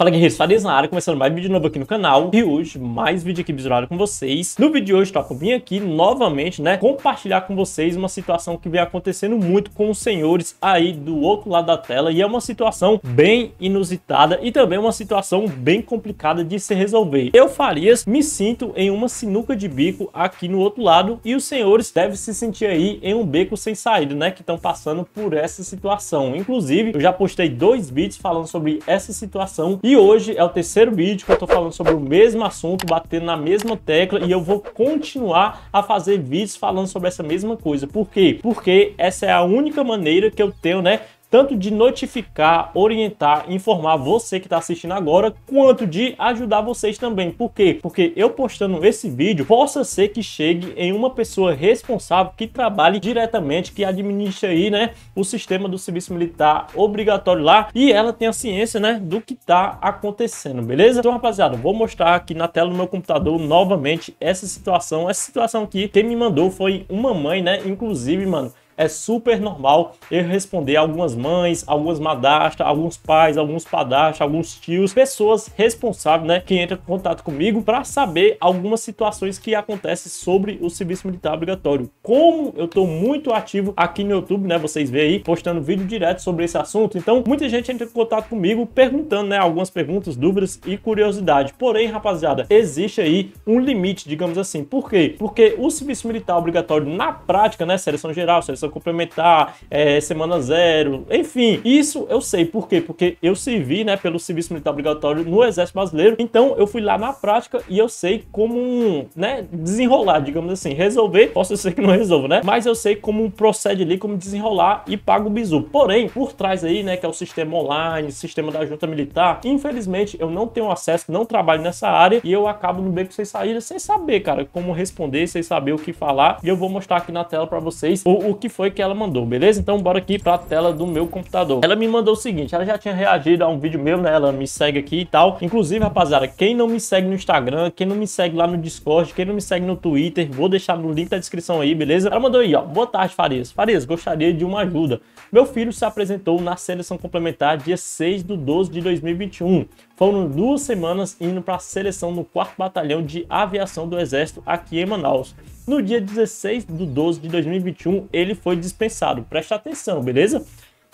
Fala guerreiros, Farias na área, começando mais vídeo novo aqui no canal E hoje, mais vídeo aqui bizurado com vocês No vídeo de hoje, top, eu vim aqui novamente, né Compartilhar com vocês uma situação que vem acontecendo muito com os senhores aí do outro lado da tela E é uma situação bem inusitada e também uma situação bem complicada de se resolver Eu, Farias, me sinto em uma sinuca de bico aqui no outro lado E os senhores devem se sentir aí em um beco sem saída, né Que estão passando por essa situação Inclusive, eu já postei dois vídeos falando sobre essa situação e e hoje é o terceiro vídeo que eu tô falando sobre o mesmo assunto, batendo na mesma tecla e eu vou continuar a fazer vídeos falando sobre essa mesma coisa. Por quê? Porque essa é a única maneira que eu tenho, né, tanto de notificar, orientar, informar você que está assistindo agora, quanto de ajudar vocês também. Por quê? Porque eu postando esse vídeo, possa ser que chegue em uma pessoa responsável que trabalhe diretamente, que administre aí, né, o sistema do serviço militar obrigatório lá e ela tenha ciência, né, do que está acontecendo, beleza? Então, rapaziada, vou mostrar aqui na tela do meu computador novamente essa situação. Essa situação aqui, quem me mandou foi uma mãe, né, inclusive, mano, é super normal eu responder algumas mães, algumas madastas, alguns pais, alguns padastas, alguns tios, pessoas responsáveis, né, que entram em contato comigo para saber algumas situações que acontecem sobre o serviço militar obrigatório. Como eu estou muito ativo aqui no YouTube, né, vocês veem aí, postando vídeo direto sobre esse assunto, então muita gente entra em contato comigo perguntando, né, algumas perguntas, dúvidas e curiosidade. Porém, rapaziada, existe aí um limite, digamos assim. Por quê? Porque o serviço militar obrigatório na prática, né, seleção geral, seleção complementar, é, semana zero, enfim. Isso eu sei por quê? Porque eu servi, né, pelo serviço militar obrigatório no Exército Brasileiro. Então eu fui lá na prática e eu sei como, né, desenrolar, digamos assim, resolver. Posso ser que não resolva, né? Mas eu sei como procede ali, como desenrolar e pago o bizu. Porém, por trás aí, né, que é o sistema online, sistema da junta militar, infelizmente eu não tenho acesso, não trabalho nessa área e eu acabo no beco sem saída, sem saber, cara, como responder, sem saber o que falar. E eu vou mostrar aqui na tela para vocês o, o que foi foi que ela mandou, beleza? Então bora aqui pra tela do meu computador. Ela me mandou o seguinte, ela já tinha reagido a um vídeo meu, né? Ela me segue aqui e tal. Inclusive, rapaziada, quem não me segue no Instagram, quem não me segue lá no Discord, quem não me segue no Twitter, vou deixar no link da descrição aí, beleza? Ela mandou aí, ó. Boa tarde, Farias. Farias, gostaria de uma ajuda. Meu filho se apresentou na seleção complementar dia 6 do 12 de 2021 foram duas semanas indo para a seleção no 4 Batalhão de Aviação do Exército aqui em Manaus. No dia 16 de 12 de 2021, ele foi dispensado. Presta atenção, beleza?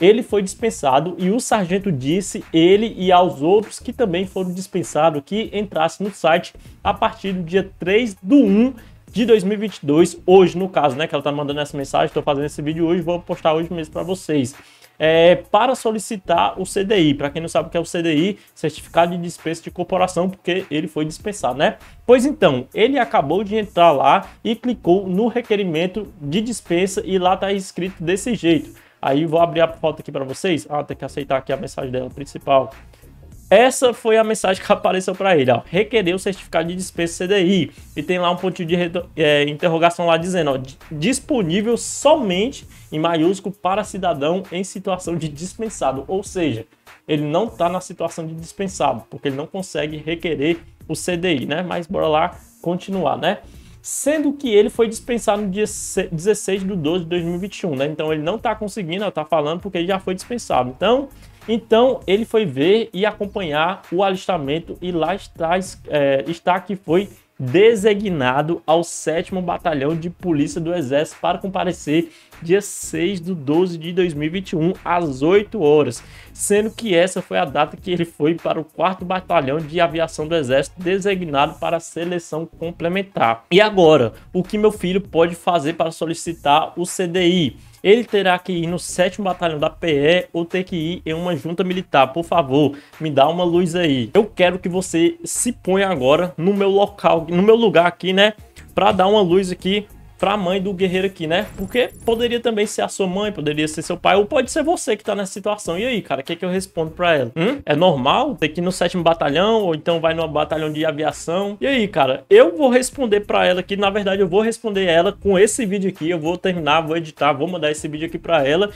Ele foi dispensado e o sargento disse ele e aos outros que também foram dispensados que entrassem no site a partir do dia 3 do 1 de 2022, hoje no caso, né, que ela tá mandando essa mensagem, tô fazendo esse vídeo hoje, vou postar hoje mesmo para vocês é, para solicitar o CDI. Para quem não sabe o que é o CDI, Certificado de Dispensa de Corporação, porque ele foi dispensado, né? Pois então, ele acabou de entrar lá e clicou no requerimento de dispensa e lá está escrito desse jeito. Aí vou abrir a foto aqui para vocês. Ah, tem que aceitar aqui a mensagem dela principal. Essa foi a mensagem que apareceu para ele, ó. Requerer o certificado de dispensa CDI. E tem lá um pontinho de é, interrogação lá dizendo, ó, disponível somente em maiúsculo para cidadão em situação de dispensado. Ou seja, ele não está na situação de dispensado, porque ele não consegue requerer o CDI, né? Mas bora lá continuar, né? Sendo que ele foi dispensado no dia 16 de 12 de 2021, né? Então ele não está conseguindo, ó, tá falando porque ele já foi dispensado. Então então ele foi ver e acompanhar o alistamento e lá está, é, está que foi designado ao 7 Batalhão de Polícia do Exército para comparecer dia 6 de 12 de 2021, às 8 horas, sendo que essa foi a data que ele foi para o 4 Batalhão de Aviação do Exército, designado para seleção complementar. E agora, o que meu filho pode fazer para solicitar o CDI? Ele terá que ir no 7 Batalhão da PE ou ter que ir em uma junta militar. Por favor, me dá uma luz aí. Eu quero que você se ponha agora no meu local, no meu lugar aqui, né? Para dar uma luz aqui pra mãe do guerreiro aqui, né? Porque poderia também ser a sua mãe, poderia ser seu pai, ou pode ser você que tá nessa situação. E aí, cara, o que, é que eu respondo pra ela? Hum? É normal ter que ir no sétimo batalhão, ou então vai no batalhão de aviação? E aí, cara, eu vou responder pra ela que, na verdade, eu vou responder ela com esse vídeo aqui. Eu vou terminar, vou editar, vou mandar esse vídeo aqui pra ela.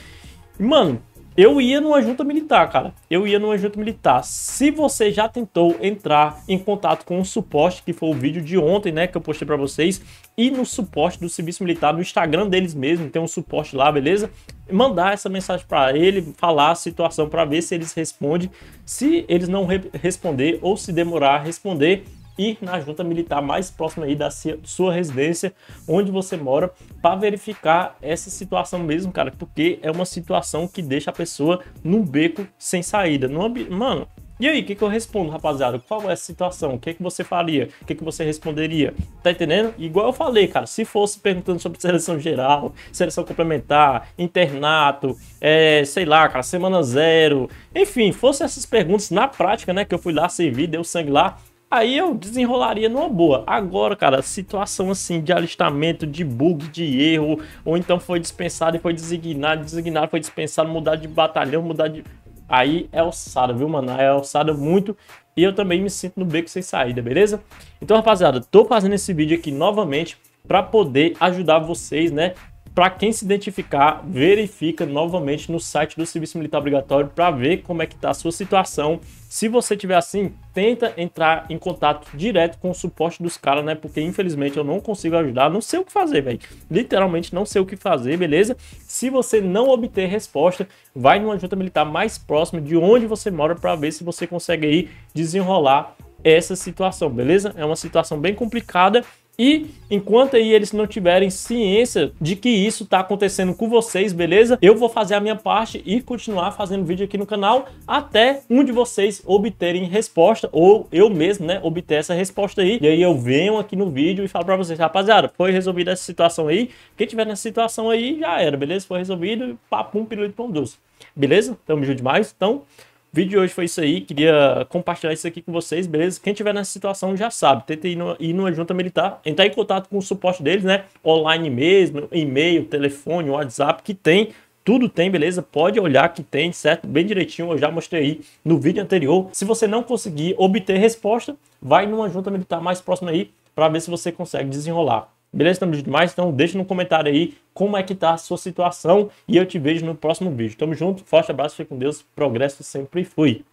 mano, eu ia numa junta militar, cara. Eu ia numa junta militar. Se você já tentou entrar em contato com o suporte, que foi o vídeo de ontem, né, que eu postei para vocês, e no suporte do serviço militar, no Instagram deles mesmo, tem um suporte lá, beleza? Mandar essa mensagem para ele, falar a situação para ver se eles respondem. Se eles não re responder ou se demorar a responder, ir na junta militar mais próxima aí da sua residência, onde você mora, para verificar essa situação mesmo, cara, porque é uma situação que deixa a pessoa num beco sem saída. Numa... Mano, e aí, o que, que eu respondo, rapaziada? Qual é a situação? O que, é que você faria? O que, é que você responderia? Tá entendendo? Igual eu falei, cara, se fosse perguntando sobre seleção geral, seleção complementar, internato, é, sei lá, cara, semana zero, enfim, fosse essas perguntas na prática, né? Que eu fui lá, servi, deu sangue lá, Aí eu desenrolaria numa boa. Agora, cara, situação assim de alistamento, de bug, de erro, ou então foi dispensado e foi designado, designado, foi dispensado, mudar de batalhão, mudar de. Aí é alçada, viu, mano? É alçada muito. E eu também me sinto no beco sem saída, beleza? Então, rapaziada, tô fazendo esse vídeo aqui novamente para poder ajudar vocês, né, para quem se identificar, verifica novamente no site do Serviço Militar Obrigatório para ver como é que está a sua situação. Se você tiver assim, tenta entrar em contato direto com o suporte dos caras, né? Porque infelizmente eu não consigo ajudar, não sei o que fazer, velho. Literalmente não sei o que fazer, beleza? Se você não obter resposta, vai numa junta militar mais próxima de onde você mora para ver se você consegue aí desenrolar essa situação, beleza? É uma situação bem complicada e enquanto aí eles não tiverem ciência de que isso está acontecendo com vocês, beleza? Eu vou fazer a minha parte e continuar fazendo vídeo aqui no canal até um de vocês obterem resposta ou eu mesmo, né, obter essa resposta aí. E aí eu venho aqui no vídeo e falo para vocês, rapaziada, foi resolvida essa situação aí. Quem tiver nessa situação aí já era, beleza? Foi resolvido, papum, pirulito, pão doce. Beleza? Tamo junto demais. Então, o vídeo de hoje foi isso aí, queria compartilhar isso aqui com vocês, beleza? Quem tiver nessa situação já sabe, tenta ir, no, ir numa junta militar, entrar em contato com o suporte deles, né? Online mesmo, e-mail, telefone, WhatsApp, que tem, tudo tem, beleza? Pode olhar que tem, certo? Bem direitinho, eu já mostrei aí no vídeo anterior. Se você não conseguir obter resposta, vai numa junta militar mais próxima aí para ver se você consegue desenrolar. Beleza? Tamo junto mais. Então deixa no comentário aí como é que tá a sua situação e eu te vejo no próximo vídeo. Tamo junto, forte abraço, fique com Deus, progresso sempre fui.